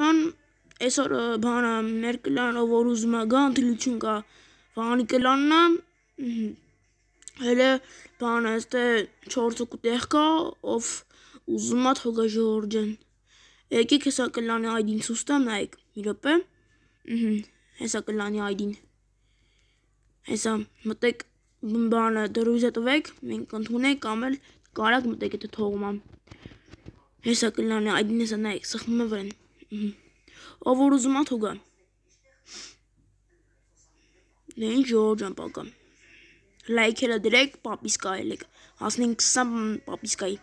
Ան այսօր բանը մեր կլանով որ ուզում է գա ընդլություն կա վանի կլաննա հելը բանը այստե 4 ու տեղ կա ով ուզում է թողա ժորժեն եկեք հեսա կլանի այդին ցույց տամ նայեք մի րոպե հեսա կլանի այդին հեսա մտեք բանը դրույզը տվեք մենք ընդունենք կամ էլ կարակ մտեք եթե թողում հեսա կլանի այդին հեսա նայեք սխմում է վրան Ով որ ուզում է թող գա։ դե Նեն Ժորժան պակա։ Լայքերը դրեք, պապիսկա ելեք։ Հասնենք 20 պապիսկայի։